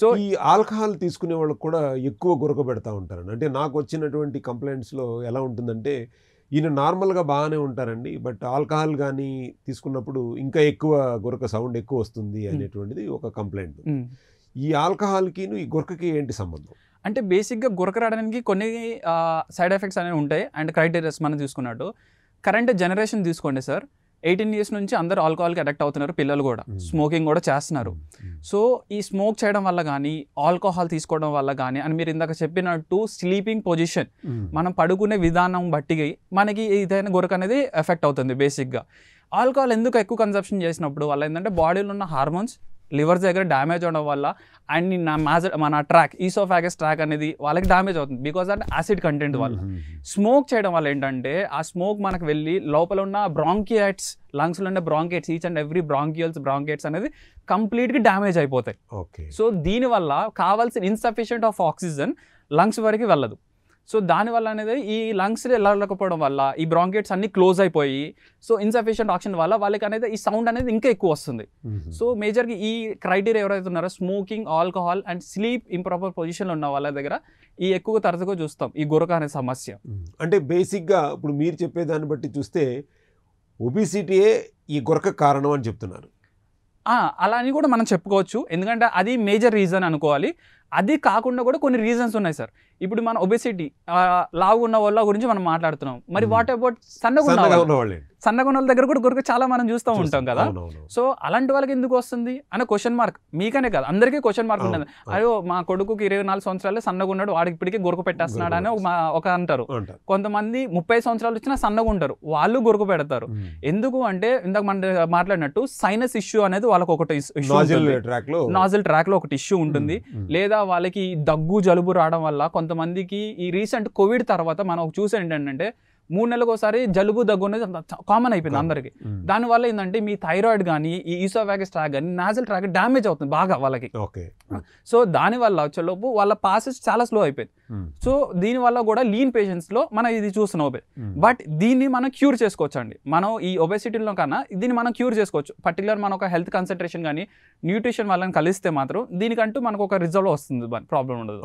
so ఈ alcohol తీసుకునే వాళ్ళకు కూడా ఎక్కువ గురక పెడతా ఉంటారండి అంటే నాకు వచ్చినటువంటి కంప్లైంట్స్లో ఎలా ఉంటుందంటే ఈయన నార్మల్గా బాగానే ఉంటారండి బట్ ఆల్కహాల్ కానీ తీసుకున్నప్పుడు ఇంకా ఎక్కువ గురక సౌండ్ ఎక్కువ వస్తుంది అనేటువంటిది ఒక కంప్లైంట్ ఈ ఆల్కహాల్కి ఈ గురకకి ఏంటి సంబంధం అంటే బేసిక్గా గురక రావడానికి కొన్ని సైడ్ ఎఫెక్ట్స్ అనేవి ఉంటాయి అండ్ క్రైటీరియాస్ మనం తీసుకున్నట్టు కరెంట్ జనరేషన్ తీసుకోండి సార్ ఎయిటీన్ ఇయర్స్ నుంచి అందరూ ఆల్కహాల్కి అడక్ట్ అవుతున్నారు పిల్లలు కూడా స్మోకింగ్ కూడా చేస్తున్నారు సో ఈ స్మోక్ చేయడం వల్ల కానీ ఆల్కహాల్ తీసుకోవడం వల్ల కానీ అని మీరు ఇందాక చెప్పినట్టు స్లీపింగ్ పొజిషన్ మనం పడుకునే విధానం బట్టి మనకి ఏదైనా గొరక అనేది ఎఫెక్ట్ అవుతుంది బేసిక్గా ఆల్కహాల్ ఎందుకు ఎక్కువ కన్సప్షన్ చేసినప్పుడు వల్ల ఏంటంటే బాడీలో ఉన్న హార్మోన్స్ లివర్స్ దగ్గర డ్యామేజ్ అవడం వల్ల అండ్ నా మాజర్ మన ట్రాక్ ఈసోఫాగస్ ట్రాక్ అనేది వాళ్ళకి డ్యామేజ్ అవుతుంది బికాస్ అంటే యాసిడ్ కంటెంట్ వల్ల స్మోక్ చేయడం వల్ల ఏంటంటే ఆ స్మోక్ మనకు వెళ్ళి లోపల ఉన్న బ్రాంకియాట్స్ లంగ్స్లో ఉన్న బ్రాంకేట్స్ ఈచ్ అండ్ ఎవ్రీ బ్రాంకియల్స్ బ్రాంకేట్స్ అనేది కంప్లీట్గా డ్యామేజ్ అయిపోతాయి ఓకే సో దీనివల్ల కావాల్సిన ఇన్సఫిషియంట్ ఆఫ్ ఆక్సిజన్ లంగ్స్ వరకు వెళ్ళదు సో దానివల్ల అనేది ఈ లంగ్స్ వెళ్ళకపోవడం వల్ల ఈ బ్రాంకెట్స్ అన్ని క్లోజ్ అయిపోయి సో ఇన్సఫిషియంట్ ఆక్సిజన్ వల్ల వాళ్ళకి అనేది ఈ సౌండ్ అనేది ఇంకా ఎక్కువ వస్తుంది సో మేజర్గా ఈ క్రైటీరియా ఎవరైతే ఉన్నారో smoking alcohol and sleep improper పొజిషన్లో ఉన్న వాళ్ళ దగ్గర ఈ ఎక్కువ తరచుగా చూస్తాం ఈ గురక అనే సమస్య అంటే బేసిక్గా ఇప్పుడు మీరు చెప్పే దాన్ని బట్టి చూస్తే ఒబిసిటీయే ఈ గురక కారణం అని చెప్తున్నారు అలా అని కూడా మనం చెప్పుకోవచ్చు ఎందుకంటే అది మేజర్ రీజన్ అనుకోవాలి అది కాకుండా కూడా కొన్ని రీజన్స్ ఉన్నాయి సార్ ఇప్పుడు మన ఒబెసిటీ లావు ఉన్న వాళ్ళ గురించి మనం మాట్లాడుతున్నాం మరి వాట్ అబౌట్ సన్నగున్న సన్నగున్న దగ్గర కూడా గురికి చాలా మనం చూస్తూ ఉంటాం కదా సో అలాంటి వాళ్ళకి ఎందుకు వస్తుంది అనే క్వశ్చన్ మార్క్ మీకనే కాదు అందరికీ క్వశ్చన్ మార్క్ ఉంటుంది అయ్యో మా కొడుకుకి ఇరవై నాలుగు సంవత్సరాలు సన్నగా ఉన్నాడు వాడికి ఇప్పటికే గొరుకు పెట్టేస్తున్నాడు అని ఒక అంటారు కొంతమంది ముప్పై సంవత్సరాలు వచ్చినా సన్నగా ఉంటారు వాళ్ళు గొరుకు పెడతారు ఎందుకు అంటే ఇందాక మన మాట్లాడినట్టు సైనస్ ఇష్యూ అనేది వాళ్ళకి ఒకటి నాజిల్ ట్రాక్ లో ఒకటి ఇష్యూ ఉంటుంది లేదా లేదా వాళ్ళకి దగ్గు జలుబు రావడం వల్ల కొంతమందికి ఈ రీసెంట్ కోవిడ్ తర్వాత మనం చూసి ఏంటంటే మూడు నెలలకు ఒకసారి జలుబు దగ్గు అనేది కామన్ అయిపోయింది అందరికి దానివల్ల ఏంటంటే మీ థైరాయిడ్ కానీ ఈ ఈసోఫాగస్ ట్రాక్ కానీ నాజల్ ట్రాక్ డ్యామేజ్ అవుతుంది బాగా వాళ్ళకి ఓకే సో దానివల్ల వచ్చేలోపు వాళ్ళ పాసెస్ చాలా స్లో అయిపోయింది సో దీనివల్ల కూడా లీన్ పేషెంట్స్లో మనం ఇది చూస్తున్నాం ఒబే బట్ దీన్ని మనం క్యూర్ చేసుకోవచ్చు అండి మనం ఈ ఒబెసిటీలో కన్నా దీన్ని మనం క్యూర్ చేసుకోవచ్చు పర్టికులర్ మన ఒక హెల్త్ కన్సన్ట్రేషన్ కానీ న్యూట్రిషన్ వాళ్ళని కలిస్తే మాత్రం దీనికంటూ మనకు ఒక రిజల్ట్ వస్తుంది ప్రాబ్లం ఉండదు